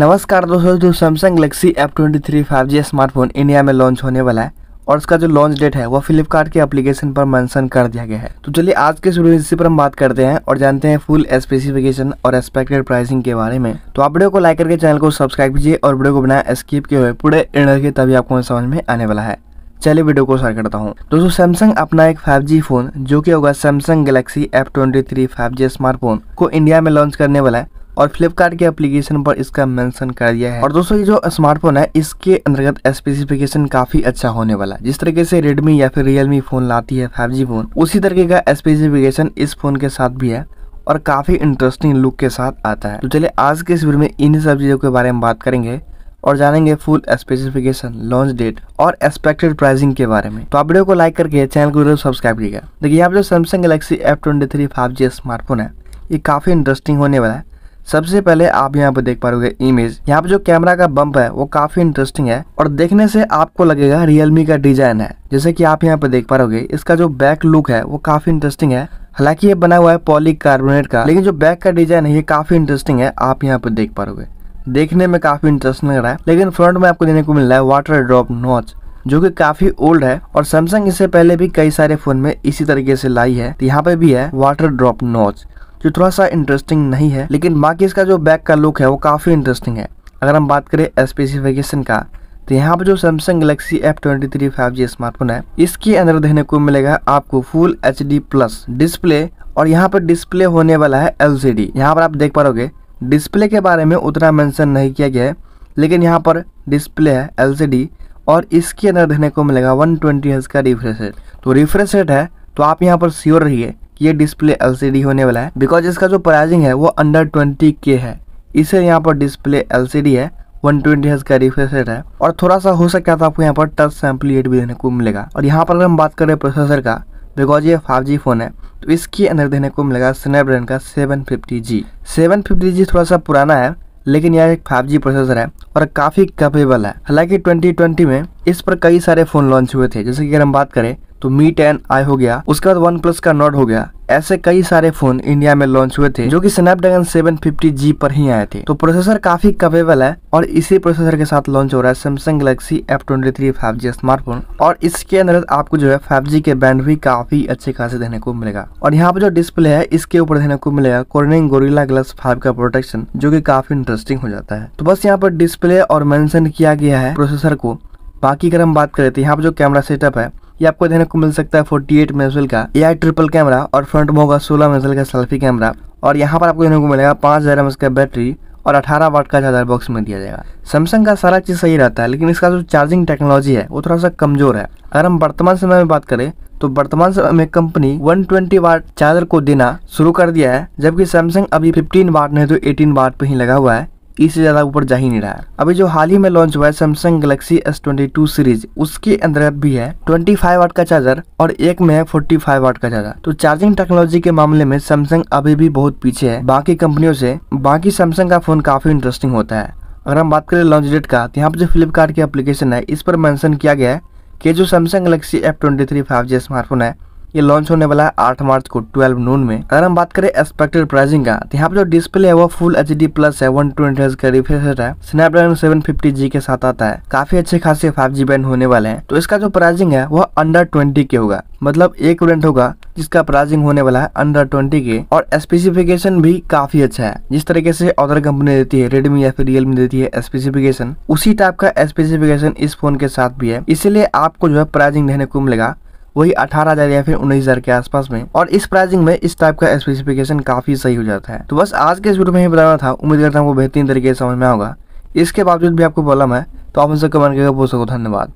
नमस्कार दोस्तों जो Samsung Galaxy F twenty three five G smartphone India में लॉन्च होने वाला है और इसका जो लॉन्च डेट है वो फ्लिपकार्ट के एप्लीकेशन पर मेंशन कर दिया गया है तो चलिए आज के इसी पर हम बात करते हैं और जानते हैं फुल स्पेसिफिकेशन और एक्सपेक्टेड प्राइसिंग के बारे में तो आप वीडियो को लाइक करके चैनल को सब्सक्राइब कीजिए और वीडियो को बनाया स्कीप किए हुए पूरे एंड के तभी आपको समझ में आने वाला है चलिए वीडियो को शेयर करता हूँ दोस्तों सैमसंग अपना एक 5G फोन जो कि होगा Samsung Galaxy F twenty smartphone को इंडिया में लॉन्च करने वाला है और फ्लिपकार्ट के एप्लीकेशन पर इसका मेंशन कर दिया है और दोस्तों ये जो स्मार्टफोन है इसके अंतर्गत स्पेसिफिकेशन काफी अच्छा होने वाला है जिस तरीके से रेडमी या फिर रियलमी फोन लाती है फाइव फोन उसी तरीके का स्पेसिफिकेशन इस फोन के साथ भी है और काफी इंटरेस्टिंग लुक के साथ आता है तो चलिए आज के इस वीडियो में इन्हीं सब चीजों के बारे में बात करेंगे और जानेंगे फुल स्पेसिफिकेशन लॉन्च डेट और एक्सपेक्टेड प्राइसिंग के बारे में तो आप वीडियो को लाइक करके चैनल को जरूर सब्सक्राइब कीजिएगा देखिए यहाँ पर जो Samsung Galaxy F twenty three five G smartphone है ये काफ़ी इंटरेस्टिंग होने वाला है सबसे पहले आप यहाँ पे देख पा रहे इमेज यहाँ पे जो कैमरा का बम्प है वो काफी इंटरेस्टिंग है और देखने से आपको लगेगा रियलमी का डिजाइन है जैसे कि आप यहाँ पे देख पा रहे इसका जो बैक लुक है वो काफी इंटरेस्टिंग है हालांकि ये बना हुआ है पॉलिक कार्बोनेट का लेकिन जो बैक का डिजाइन है ये काफी इंटरेस्टिंग है आप यहाँ पे देख पा रहे देखने में काफी इंटरेस्टिंग लग रहा है लेकिन फ्रंट में आपको देने को मिल रहा है वाटर ड्रॉप नॉच जो कि काफी ओल्ड है और सैमसंग इससे पहले भी कई सारे फोन में इसी तरीके से लाई है तो यहाँ पे भी है वाटर ड्रॉप नॉच जो थोड़ा सा इंटरेस्टिंग नहीं है लेकिन बाकी इसका जो बैक का लुक है वो काफ़ी इंटरेस्टिंग है अगर हम बात करें स्पेसिफिकेशन का तो यहाँ पर जो Samsung Galaxy F twenty three five G smartphone है इसके अंदर देखने को मिलेगा आपको full H D plus display और यहाँ पर डिस्प्ले होने वाला है एल सी डी यहाँ पर आप देख पा डिस्प्ले के बारे में उतना मैंसन नहीं किया गया है लेकिन यहाँ पर डिस्प्ले है एल सी डी और इसके अंदर देखने को मिलेगा वन ट्वेंटी का रिफ्रेश रेट तो रिफ्रेश रेट है तो आप यहाँ पर श्योर रहिए ये डिस्प्ले एल होने वाला है बिकॉज इसका जो प्राइसिंग है वो अंडर ट्वेंटी के है इसे यहाँ पर डिस्प्ले एल है 120 ट्वेंटी का रिफ्रेश रेट है और थोड़ा सा हो सकता है तो आपको यहाँ पर टच सैम्पल एट भी देने को मिलेगा और यहाँ पर अगर हम बात करें प्रोसेसर का बिकॉज ये फाइव फ़ोन है तो इसके अंदर देखने को मिलेगा स्नैपड्रैगन का 750G 750G थोड़ा सा पुराना है लेकिन यह एक 5G प्रोसेसर है और काफ़ी कैपेबल है हालांकि 2020 में इस पर कई सारे फ़ोन लॉन्च हुए थे जैसे कि अगर हम बात करें तो मी टेन आई हो गया उसके बाद वन प्लस का नोट हो गया ऐसे कई सारे फोन इंडिया में लॉन्च हुए थे जो कि स्नैपड्रैगन 750G पर ही आए थे तो प्रोसेसर काफी कपेबल है और इसी प्रोसेसर के साथ लॉन्च हो रहा है Samsung Galaxy F twenty three five G smartphone और इसके अंदर आपको जो है फाइव जी के बैंड भी काफी अच्छे खासे देने को मिलेगा और यहाँ पे जो डिस्प्ले है इसके ऊपर देने को मिलेगा कॉर्निंग गोरिला ग्लास फाइव का प्रोटेक्शन जो की काफी इंटरेस्टिंग हो जाता है तो बस यहाँ पर डिस्प्ले और मैंशन किया गया है प्रोसेसर को बाकी अगर हम बात करें तो यहाँ पर जो कैमरा सेटअप है ये आपको देखने को मिल सकता है 48 एट का ए ट्रिपल कैमरा और फ्रंट में होगा सोलह मेजल का सेल्फी कैमरा और यहाँ पर आपको देखने को मिलेगा पाँच हज़ार एम का बैटरी और 18 वाट का चार्जर बॉक्स में दिया जाएगा सैमसंग का सारा चीज़ सही रहता है लेकिन इसका जो चार्जिंग टेक्नोलॉजी है वो थोड़ा सा कमज़ोर है अगर हम वर्तमान समय में बात करें तो वर्तमान समय में कंपनी 120 वाट चार्जर को देना शुरू कर दिया है जबकि सैमसंग अभी 15 वाट नहीं तो 18 वाट पे ही लगा हुआ है इससे ज़्यादा ऊपर जा ही नहीं रहा अभी जो हाल ही में लॉन्च हुआ है सैमसंग गलेक्सी एस सीरीज उसके अंदर भी है ट्वेंटी फाइव वाट का चार्जर और एक में है फोर्टी फाइव वाट का चार्जर तो चार्जिंग टेक्नोलॉजी के मामले में सैमसंग अभी भी बहुत पीछे है बाकी कंपनियों से बाकी सैमसंग का फोन काफी इंटरेस्टिंग होता है अगर हम बात करें लॉन्च डेट का तो यहाँ पर जो फ्लिपकार्ट की एप्लीकेशन है इस पर मेंशन किया गया है कि जो Samsung Galaxy F twenty five G smartphone है ये लॉन्च होने वाला है आठ मार्च को ट्वेल्व नून में अगर हम बात करें एक्सपेक्टेड प्राइसिंग का तो यहाँ पे जो डिस्प्ले है वो फुल एच डी प्लस है ट्वेंटी का refresh Snapdragon seven fifty G के साथ आता है काफी अच्छे खासे फाइव जी बैंड होने वाले हैं तो इसका जो प्राइसिंग है वो अंडर ट्वेंटी के होगा मतलब एक वेंट होगा जिसका प्राइसिंग होने वाला है अंडर ट्वेंटी के और स्पेसिफिकेशन भी काफी अच्छा है जिस तरीके से अदर कंपनी देती है रेडमी या फिर रियलमी देती है स्पेसिफिकेशन उसी टाइप का स्पेसिफिकेशन इस फोन के साथ भी है इसीलिए आपको जो है प्राइसिंग देने को मिलेगा वही अठारह हजार या फिर उन्नीस हजार के आसपास में और इस प्राइसिंग में इस टाइप का स्पेसिफिकेशन काफी सही हो जाता है तो बस आज के इस वीडियो में ही बताना था उम्मीद करता हूँ बेहतरीन तरीके से समझ में होगा इसके बावजूद भी आपको बोला मैं तो आप मुझसे कमेंट करके पूछ सको धन्यवाद